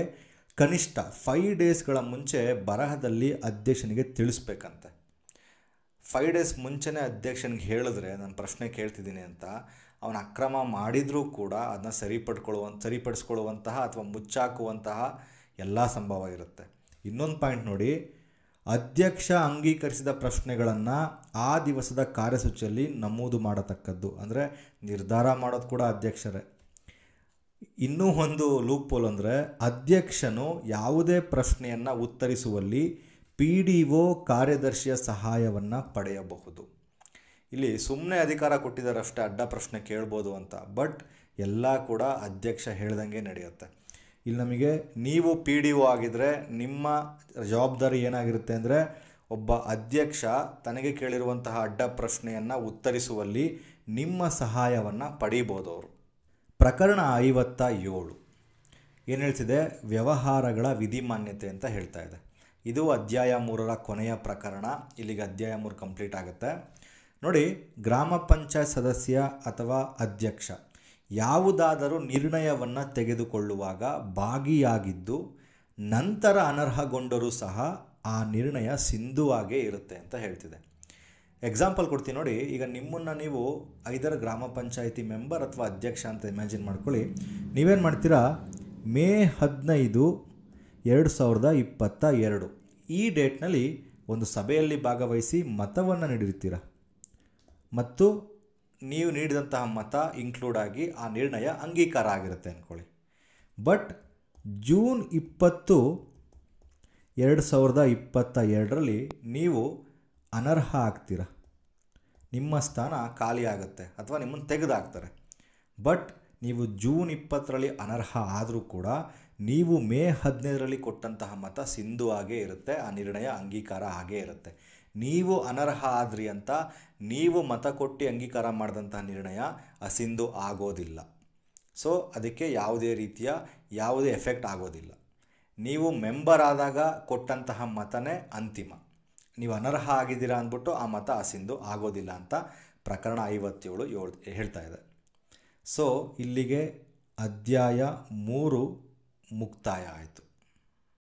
ಕನಿಷ್ಠ ಫೈ ಡೇಸ್ಗಳ ಮುಂಚೆ ಬರಹದಲ್ಲಿ ಅಧ್ಯಕ್ಷನಿಗೆ ತಿಳಿಸ್ಬೇಕಂತೆ ಫೈವ್ ಡೇಸ್ ಮುಂಚೆನೇ ಅಧ್ಯಕ್ಷನಿಗೆ ಹೇಳಿದ್ರೆ ನಾನು ಪ್ರಶ್ನೆ ಕೇಳ್ತಿದ್ದೀನಿ ಅಂತ ಅವನು ಅಕ್ರಮ ಮಾಡಿದರೂ ಕೂಡ ಅದನ್ನ ಸರಿಪಡ್ಕೊಳ್ಳುವ ಸರಿಪಡಿಸ್ಕೊಳ್ಳುವಂತಹ ಅಥವಾ ಮುಚ್ಚಾಕುವಂತಹ ಎಲ್ಲ ಸಂಭವ ಇರುತ್ತೆ ಇನ್ನೊಂದು ಪಾಯಿಂಟ್ ನೋಡಿ ಅಧ್ಯಕ್ಷ ಅಂಗೀಕರಿಸಿದ ಪ್ರಶ್ನೆಗಳನ್ನು ಆ ದಿವಸದ ಕಾರ್ಯಸೂಚಿಯಲ್ಲಿ ನಮೂದು ಮಾಡತಕ್ಕದ್ದು ಅಂದರೆ ನಿರ್ಧಾರ ಮಾಡೋದು ಕೂಡ ಅಧ್ಯಕ್ಷರೇ ಇನ್ನೂ ಒಂದು ಲೂಪ್ ಪೋಲ್ ಅಂದರೆ ಅಧ್ಯಕ್ಷನು ಯಾವುದೇ ಪ್ರಶ್ನೆಯನ್ನು ಉತ್ತರಿಸುವಲ್ಲಿ ಪಿ ಡಿ ಒ ಕಾರ್ಯದರ್ಶಿಯ ಸಹಾಯವನ್ನು ಪಡೆಯಬಹುದು ಇಲ್ಲಿ ಸುಮ್ಮನೆ ಅಧಿಕಾರ ಕೊಟ್ಟಿದ್ದಾರೆ ಅಷ್ಟೇ ಅಡ್ಡ ಪ್ರಶ್ನೆ ಕೇಳ್ಬೋದು ಅಂತ ಬಟ್ ಎಲ್ಲ ಕೂಡ ಅಧ್ಯಕ್ಷ ಹೇಳ್ದಂಗೆ ನಡೆಯುತ್ತೆ ಇಲ್ಲಿ ನಮಗೆ ನೀವು ಪಿ ಡಿ ಒ ಆಗಿದ್ದರೆ ನಿಮ್ಮ ಜವಾಬ್ದಾರಿ ಏನಾಗಿರುತ್ತೆ ಅಂದರೆ ಒಬ್ಬ ಅಧ್ಯಕ್ಷ ತನಗೆ ಕೇಳಿರುವಂತಹ ಅಡ್ಡ ಪ್ರಶ್ನೆಯನ್ನು ಉತ್ತರಿಸುವಲ್ಲಿ ನಿಮ್ಮ ಸಹಾಯವನ್ನು ಪಡೀಬೋದು ಅವರು ಪ್ರಕರಣ ಐವತ್ತ ಏಳು ಏನು ಹೇಳ್ತಿದೆ ವ್ಯವಹಾರಗಳ ವಿಧಿಮಾನ್ಯತೆ ಅಂತ ಹೇಳ್ತಾ ಇದೆ ಇದು ಅಧ್ಯಾಯ ಮೂರರ ಕೊನೆಯ ಪ್ರಕರಣ ಇಲ್ಲಿಗೆ ಅಧ್ಯಾಯ ಮೂರು ಕಂಪ್ಲೀಟ್ ಆಗುತ್ತೆ ನೋಡಿ ಗ್ರಾಮ ಪಂಚಾಯತ್ ಸದಸ್ಯ ಅಥವಾ ಅಧ್ಯಕ್ಷ ಯಾವುದಾದರೂ ನಿರ್ಣಯವನ್ನು ತೆಗೆದುಕೊಳ್ಳುವಾಗ ಭಾಗಿಯಾಗಿದ್ದು ನಂತರ ಅನರ್ಹಗೊಂಡರೂ ಸಹ ಆ ನಿರ್ಣಯ ಸಿಂಧುವಾಗೇ ಇರುತ್ತೆ ಅಂತ ಹೇಳ್ತಿದೆ ಎಕ್ಸಾಂಪಲ್ ಕೊಡ್ತೀನಿ ನೋಡಿ ಈಗ ನಿಮ್ಮನ್ನು ನೀವು ಐದರ ಗ್ರಾಮ ಪಂಚಾಯಿತಿ ಮೆಂಬರ್ ಅಥವಾ ಅಧ್ಯಕ್ಷ ಅಂತ ಇಮ್ಯಾಜಿನ್ ಮಾಡ್ಕೊಳ್ಳಿ ನೀವೇನು ಮಾಡ್ತೀರಾ ಮೇ ಹದಿನೈದು ಎರಡು ಸಾವಿರದ ಇಪ್ಪತ್ತ ಎರಡು ಈ ಡೇಟ್ನಲ್ಲಿ ಒಂದು ಸಭೆಯಲ್ಲಿ ಭಾಗವಹಿಸಿ ಮತವನ್ನು ನೀಡಿರ್ತೀರ ಮತ್ತು ನೀವು ನೀಡಿದಂತಹ ಮತ ಇನ್ಕ್ಲೂಡ್ ಆಗಿ ಆ ನಿರ್ಣಯ ಅಂಗೀಕಾರ ಆಗಿರುತ್ತೆ ಅಂದ್ಕೊಳ್ಳಿ ಬಟ್ ಜೂನ್ ಇಪ್ಪತ್ತು ಎರಡು ಸಾವಿರದ ಇಪ್ಪತ್ತ ಎರಡರಲ್ಲಿ ನೀವು ಅನರ್ಹ ಆಗ್ತೀರ ನಿಮ್ಮ ಸ್ಥಾನ ಖಾಲಿ ಆಗುತ್ತೆ ಅಥವಾ ನಿಮ್ಮನ್ನು ತೆಗೆದಾಕ್ತಾರೆ ಬಟ್ ನೀವು ಜೂನ್ ಇಪ್ಪತ್ತರಲ್ಲಿ ಅನರ್ಹ ಆದರೂ ಕೂಡ ನೀವು ಮೇ ಹದಿನೈದರಲ್ಲಿ ಕೊಟ್ಟಂತಹ ಮತ ಸಿಂಧು ಆಗೇ ಇರುತ್ತೆ ಆ ನಿರ್ಣಯ ಅಂಗೀಕಾರ ಆಗೇ ಇರುತ್ತೆ ನೀವು ಅನರ್ಹ ಆದ್ರಿ ಅಂತ ನೀವು ಮತ ಕೊಟ್ಟು ಅಂಗೀಕಾರ ಮಾಡಿದಂತಹ ನಿರ್ಣಯ ಅಸಿಂದು ಆಗೋದಿಲ್ಲ ಸೊ ಅದಕ್ಕೆ ಯಾವುದೇ ರೀತಿಯ ಯಾವುದೇ ಎಫೆಕ್ಟ್ ಆಗೋದಿಲ್ಲ ನೀವು ಮೆಂಬರ್ ಆದಾಗ ಕೊಟ್ಟಂತಹ ಮತನೇ ಅಂತಿಮ ನೀವು ಅನರ್ಹ ಆಗಿದ್ದೀರಾ ಅಂದ್ಬಿಟ್ಟು ಆ ಮತ ಅಸಿಂದು ಆಗೋದಿಲ್ಲ ಅಂತ ಪ್ರಕರಣ ಐವತ್ತೇಳು ಹೇಳ್ತಾ ಇದೆ ಸೊ ಇಲ್ಲಿಗೆ ಅಧ್ಯಾಯ ಮೂರು ಮುಕ್ತಾಯ ಆಯಿತು